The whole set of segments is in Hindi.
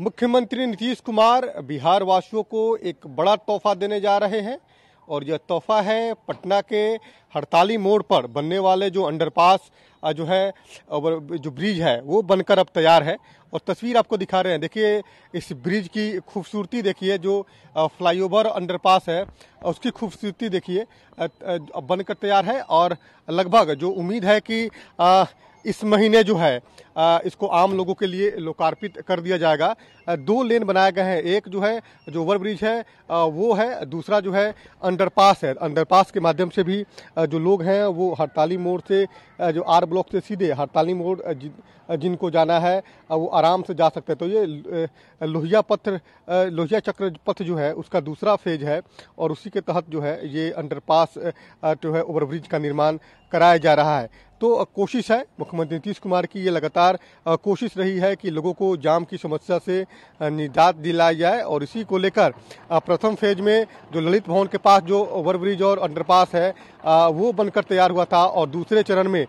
मुख्यमंत्री नीतीश कुमार बिहार वासियों को एक बड़ा तोहफा देने जा रहे हैं और यह तोहफा है पटना के हड़ताली मोड़ पर बनने वाले जो अंडरपास जो है जो ब्रिज है वो बनकर अब तैयार है और तस्वीर आपको दिखा रहे हैं देखिए इस ब्रिज की खूबसूरती देखिए जो फ्लाईओवर अंडरपास है उसकी खूबसूरती देखिए अब बनकर तैयार है और लगभग जो उम्मीद है कि इस महीने जो है इसको आम लोगों के लिए लोकार्पित कर दिया जाएगा दो लेन बनाए गए हैं एक जो है जो ओवरब्रिज है वो है दूसरा जो है अंडरपास है अंडरपास के माध्यम से भी जो लोग हैं वो हड़ताली मोड़ से जो आर ब्लॉक से सीधे हड़ताली मोड़ जिनको जाना है वो आराम से जा सकते हैं तो ये लोहिया पत्र लोहिया चक्र पथ जो है उसका दूसरा फेज है और उसी के तहत जो है ये अंडरपास जो है ओवरब्रिज का निर्माण कराया जा रहा है तो कोशिश है मुख्यमंत्री नीतीश कुमार की ये लगातार कोशिश रही है कि लोगों को जाम की समस्या से निजात दिलाई जाए और इसी को लेकर प्रथम फेज में जो ललित भवन के पास जो ओवरब्रिज और अंडरपास है वो बनकर तैयार हुआ था और दूसरे चरण में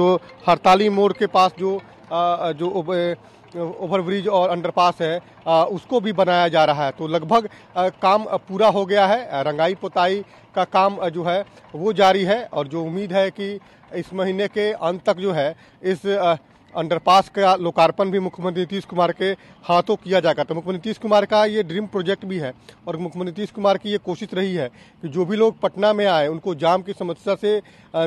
जो हड़ताली मोड़ के पास जो जो ओवरब्रिज और अंडरपास है उसको भी बनाया जा रहा है तो लगभग काम पूरा हो गया है रंगाई पोताई का काम जो है वो जारी है और जो उम्मीद है कि इस महीने के अंत तक जो है इस अंडरपास का लोकार्पण भी मुख्यमंत्री नीतीश कुमार के हाथों किया जाएगा तो मुख्यमंत्री नीतीश कुमार का ये ड्रीम प्रोजेक्ट भी है और मुख्यमंत्री नीतीश कुमार की ये कोशिश रही है कि जो भी लोग पटना में आए उनको जाम की समस्या से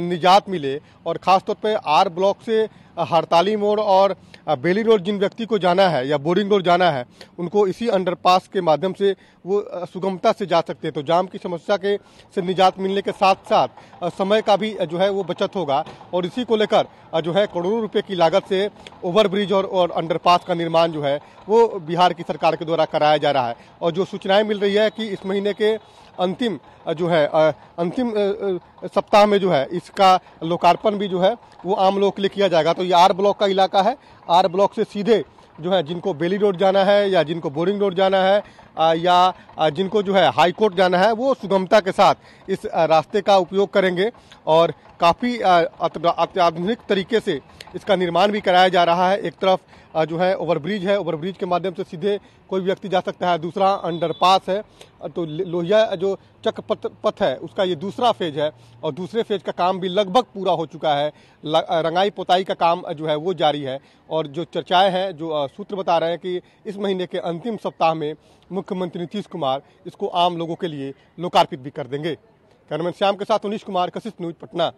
निजात मिले और ख़ासतौर पर आर ब्लॉक से हड़ताली मोड़ और बेली रोड जिन व्यक्ति को जाना है या बोरिंग रोड जाना है उनको इसी अंडरपास के माध्यम से वो सुगमता से जा सकते हैं तो जाम की समस्या के से निजात मिलने के साथ साथ समय का भी जो है वो बचत होगा और इसी को लेकर जो है करोड़ों रुपए की लागत से ओवरब्रिज और, और अंडरपास का निर्माण जो है वो बिहार की सरकार के द्वारा कराया जा रहा है और जो सूचनाएं मिल रही है कि इस महीने के अंतिम जो है अंतिम सप्ताह में जो है इसका लोकार्पण भी जो है वो आम लोगों के लिए किया जाएगा तो ये आर ब्लॉक का इलाका है आर ब्लॉक से सीधे जो है जिनको बेली रोड जाना है या जिनको बोरिंग रोड जाना है या जिनको जो है हाई कोर्ट जाना है वो सुगमता के साथ इस रास्ते का उपयोग करेंगे और काफ़ी अत्याधुनिक तरीके से इसका निर्माण भी कराया जा रहा है एक तरफ जो है ओवरब्रिज है ओवरब्रिज के माध्यम से सीधे कोई व्यक्ति जा सकता है दूसरा अंडरपास है तो लोहिया जो चक पथ, पथ है उसका ये दूसरा फेज है और दूसरे फेज का काम भी लगभग पूरा हो चुका है रंगाई पोताई का काम जो है वो जारी है और जो चर्चाएं हैं जो सूत्र बता रहे हैं कि इस महीने के अंतिम सप्ताह में मुख्यमंत्री नीतीश कुमार इसको आम लोगों के लिए लोकार्पित भी कर देंगे कैमरामैन श्याम के साथ उनीश कुमार कशिश न्यूज पटना